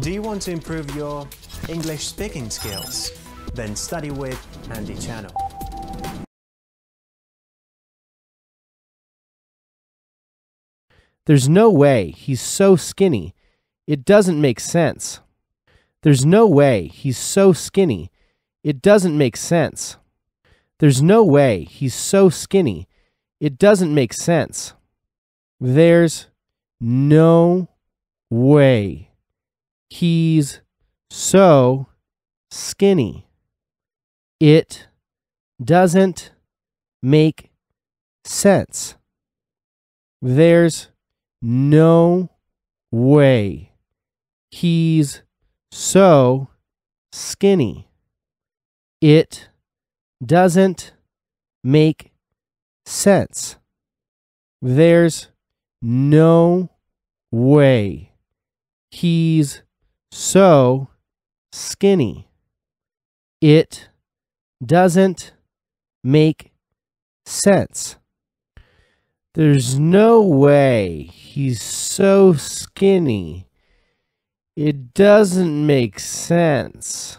Do you want to improve your English speaking skills? Then study with Andy Channel. There's no way he's so skinny. It doesn't make sense. There's no way he's so skinny. It doesn't make sense. There's no way he's so skinny. It doesn't make sense. There's no way. He's so skinny. It doesn't make sense. There's no way. He's so skinny. It doesn't make sense. There's no way. He's so skinny. It doesn't make sense. There's no way he's so skinny. It doesn't make sense.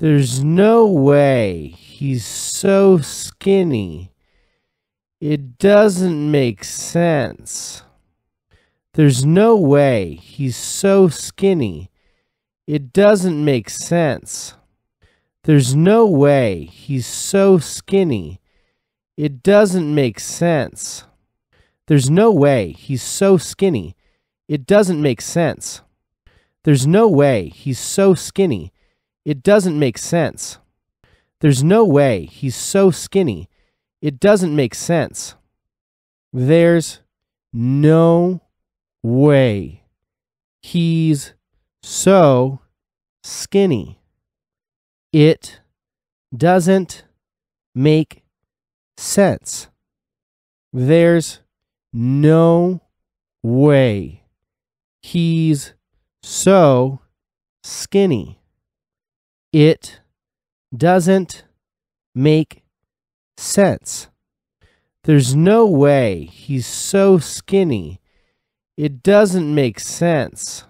There's no way he's so skinny. It doesn't make sense. There's no way. He's so skinny. It doesn't make sense. There's no way. He's so skinny. It doesn't make sense. There's no way. He's so skinny. It doesn't make sense. There's no way. He's so skinny. It doesn't make sense. There's no way. He's so skinny. It doesn't make sense. There's no way. He's so skinny. It doesn't make sense. There's no way. He's so skinny. It doesn't make sense. There's no way he's so skinny it doesn't make sense.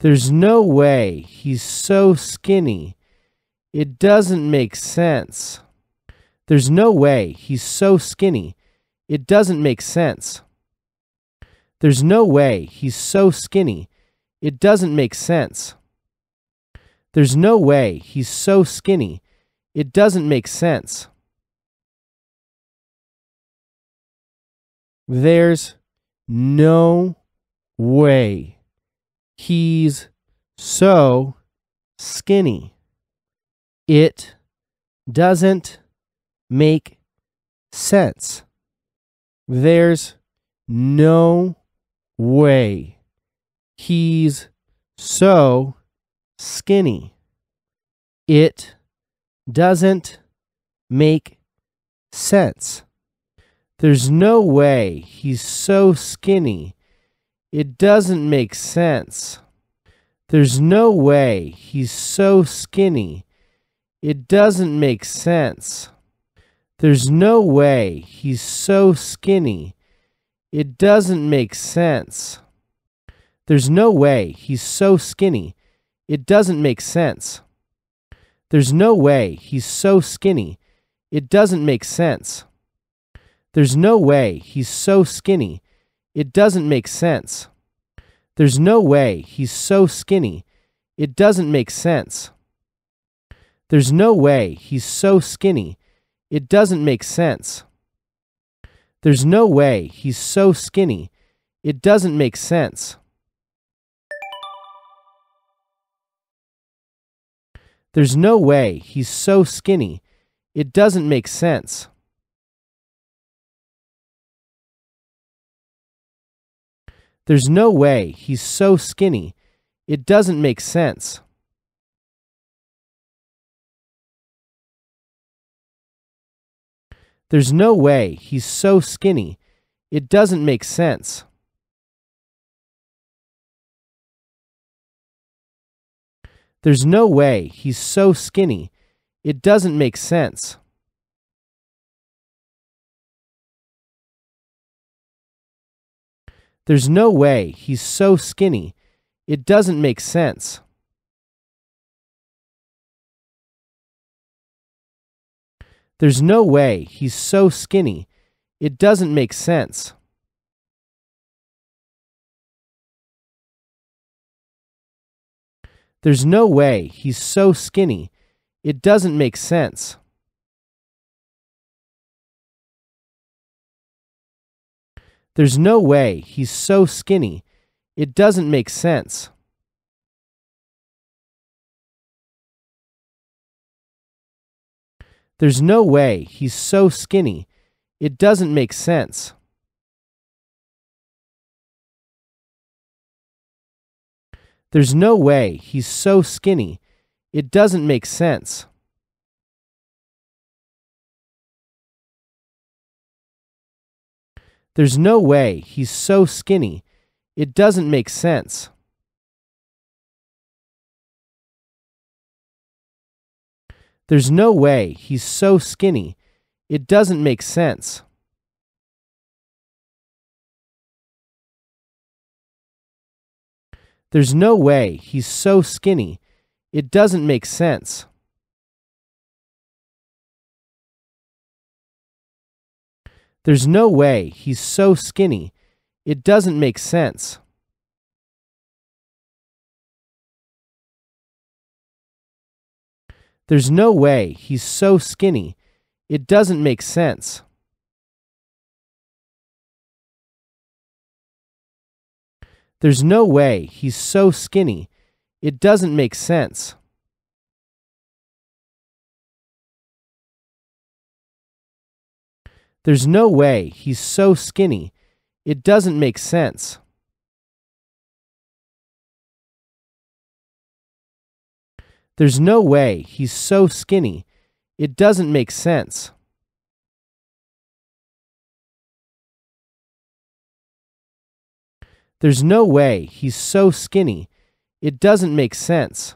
There's no way he's so skinny. It doesn't make sense. There's no way he's so skinny. It doesn't make sense. There's no way he's so skinny. It doesn't make sense. There's no way he's so skinny. It doesn't make sense. There's no way. He's so skinny. It doesn't make sense. There's no way. He's so skinny. It doesn't make sense. There's no way he's so skinny. It doesn't make sense. There's no way he's so skinny. It doesn't make sense. There's no way he's so skinny. It doesn't make sense. There's no way he's so skinny. It doesn't make sense. There's no way he's so skinny. It doesn't make sense. There's no way he's so skinny. It doesn't make sense. There's no way he's so skinny. It doesn't make sense. There's no way he's so skinny. It doesn't make sense. There's no way he's so skinny. It doesn't make sense. There's no way he's so skinny. It doesn't make sense. There's no way he's so skinny. It doesn't make sense. There's no way he's so skinny. It doesn't make sense. There's no way he's so skinny. It doesn't make sense. There's no way he's so skinny. It doesn't make sense. There's no way he's so skinny. It doesn't make sense. There's no way he's so skinny. It doesn't make sense. There's no way he's so skinny. It doesn't make sense. There's no way he's so skinny. It doesn't make sense. There's no way he's so skinny. It doesn't make sense. There's no way he's so skinny. It doesn't make sense. There's no way he's so skinny. It doesn't make sense. There's no way he's so skinny. It doesn't make sense. There's no way he's so skinny. It doesn't make sense. There's no way he's so skinny. It doesn't make sense. There's no way he's so skinny. It doesn't make sense. There's no way he's so skinny. It doesn't make sense. There's no way he's so skinny. It doesn't make sense. There's no way he's so skinny. It doesn't make sense.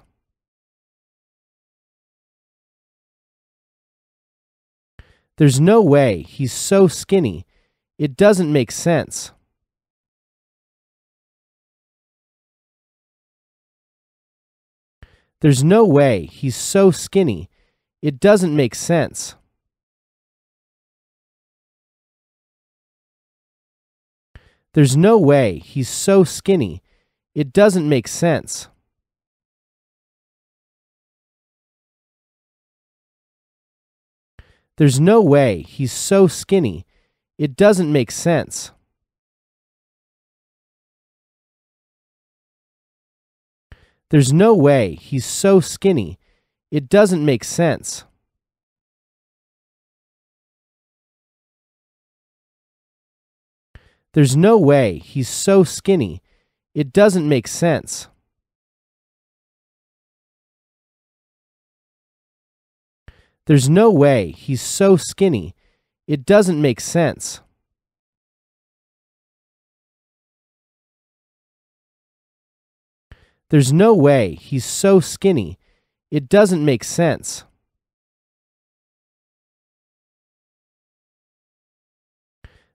There's no way he's so skinny. It doesn't make sense. There's no way he's so skinny. It doesn't make sense. There's no way he's so skinny. It doesn't make sense. There's no way he's so skinny. It doesn't make sense. There's no way he's so skinny. It doesn't make sense. There's no way he's so skinny. It doesn't make sense. There's no way he's so skinny. It doesn't make sense. There's no way he's so skinny. It doesn't make sense.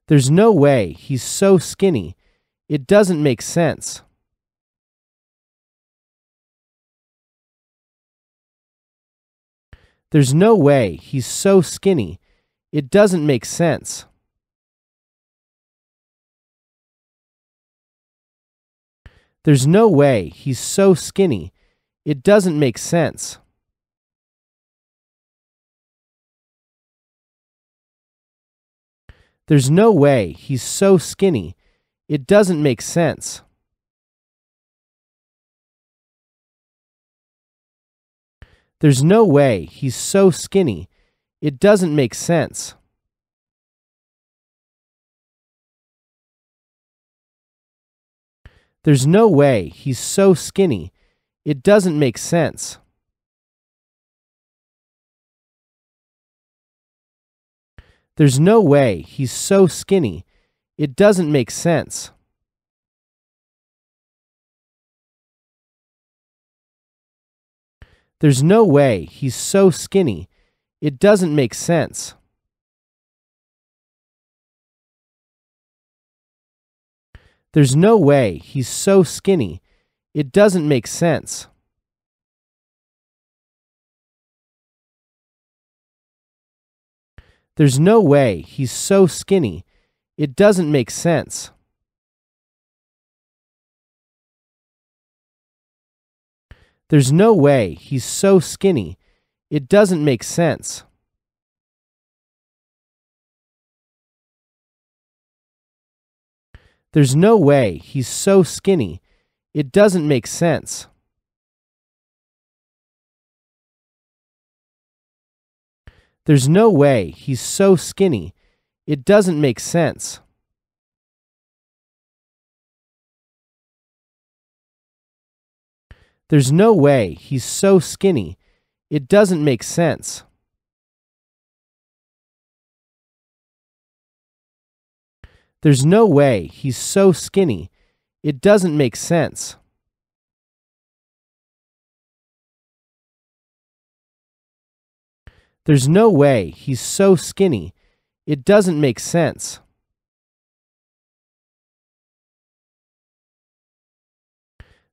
There's no way he's so skinny. It doesn't make sense. There's no way he's so skinny. It doesn't make sense. There's no way he's so skinny. It doesn't make sense. There's no way he's so skinny. It doesn't make sense. There's no way he's so skinny. It doesn't make sense. There's no way he's so skinny. It doesn't make sense. There's no way he's so skinny. It doesn't make sense. There's no way he's so skinny. It doesn't make sense. There's no way he's so skinny. It doesn't make sense. There's no way he's so skinny. It doesn't make sense. There's no way he's so skinny. It doesn't make sense. There's no way he's so skinny. It doesn't make sense. There's no way he's so skinny. It doesn't make sense. There's no way he's so skinny. It doesn't make sense. There's no way he's so skinny. It doesn't make sense. There's no way he's so skinny. It doesn't make sense.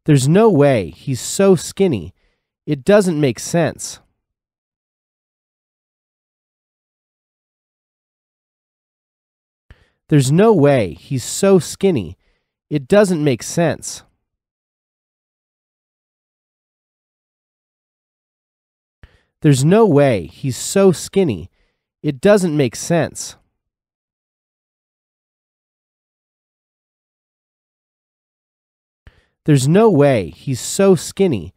There's no way he's so skinny. It doesn't make sense. There's no way he's so skinny. It doesn't make sense. There's no way he's so skinny. It doesn't make sense. There's no way he's so skinny.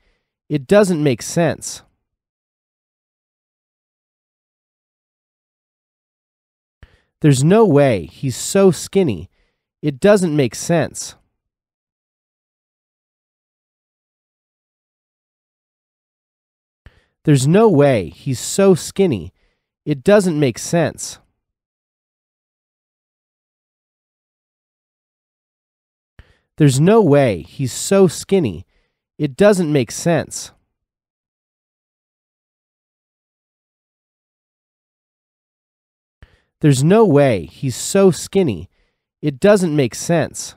It doesn't make sense. There's no way he's so skinny. It doesn't make sense. There's no way he's so skinny. It doesn't make sense. There's no way he's so skinny. It doesn't make sense. There's no way he's so skinny. It doesn't make sense.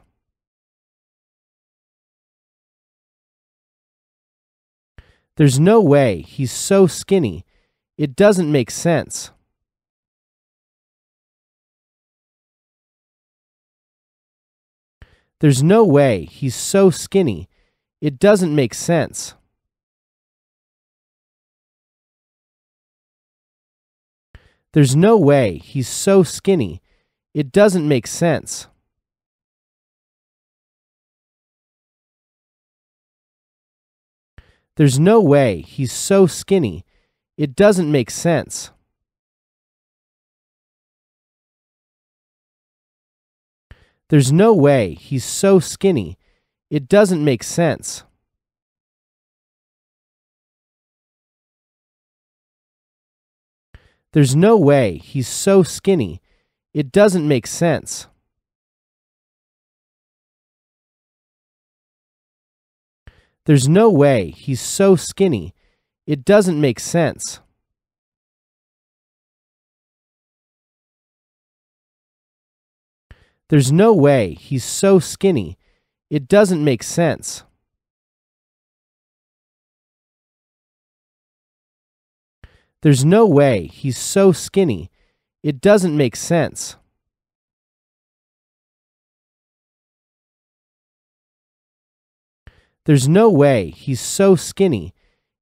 There's no way he's so skinny. It doesn't make sense. There's no way he's so skinny. It doesn't make sense. There's no way he's so skinny. It doesn't make sense. There's no way he's so skinny. It doesn't make sense. There's no way he's so skinny. It doesn't make sense. There's no way he's so skinny. It doesn't make sense. There's no way he's so skinny. It doesn't make sense. There's no way he's so skinny. It doesn't make sense. There's no way he's so skinny. It doesn't make sense. There's no way he's so skinny.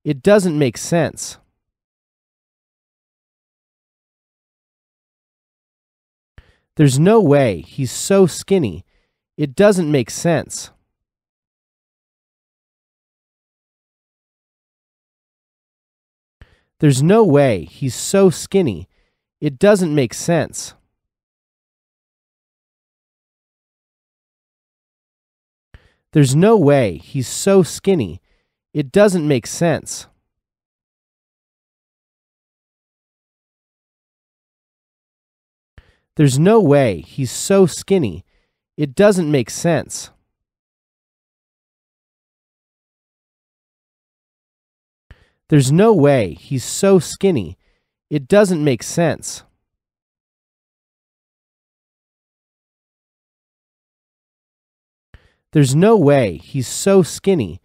It doesn't make sense. There's no way he's so skinny. It doesn't make sense. There's no way he's so skinny. It doesn't make sense. There's no way he's so skinny. It doesn't make sense. There's no way he's so skinny. It doesn't make sense. There's no way he's so skinny. It doesn't make sense. There's no way he's so skinny.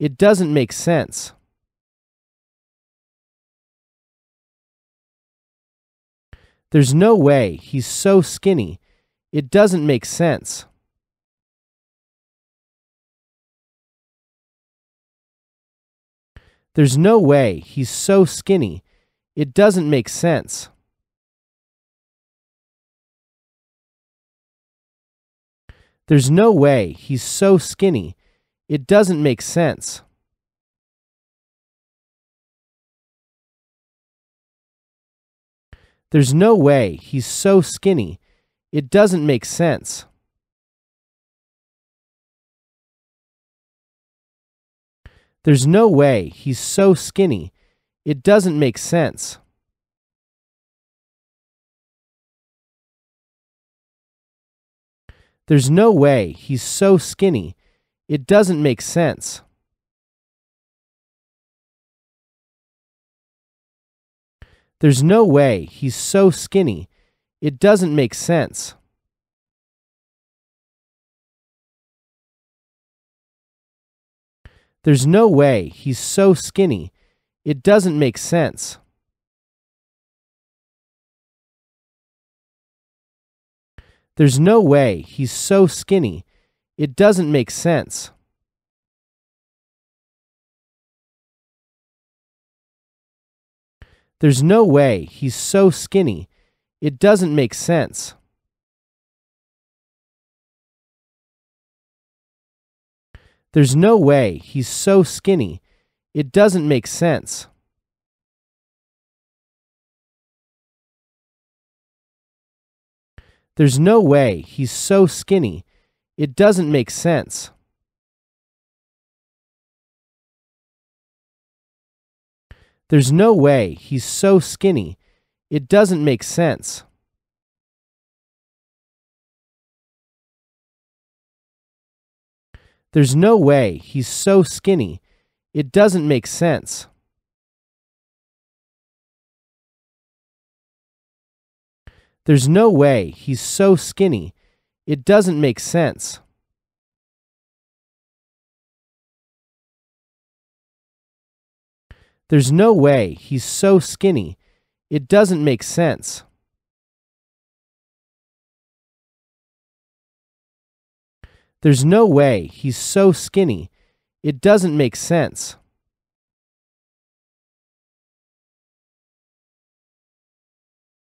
It doesn't make sense. There's no way he's so skinny. It doesn't make sense. There's no way he's so skinny. It doesn't make sense. There's no way he's so skinny. It doesn't make sense. There's no way he's so skinny. It doesn't make sense. There's no way he's so skinny. It doesn't make sense. There's no way he's so skinny. It doesn't make sense. There's no way he's so skinny. It doesn't make sense. There's no way he's so skinny. It doesn't make sense. There's no way he's so skinny. It doesn't make sense. There's no way he's so skinny. It doesn't make sense. There's no way he's so skinny. It doesn't make sense. There's no way he's so skinny. It doesn't make sense. There's no way he's so skinny. It doesn't make sense. There's no way he's so skinny. It doesn't make sense. There's no way he's so skinny. It doesn't make sense. There's no way he's so skinny. It doesn't make sense. There's no way he's so skinny. It doesn't make sense.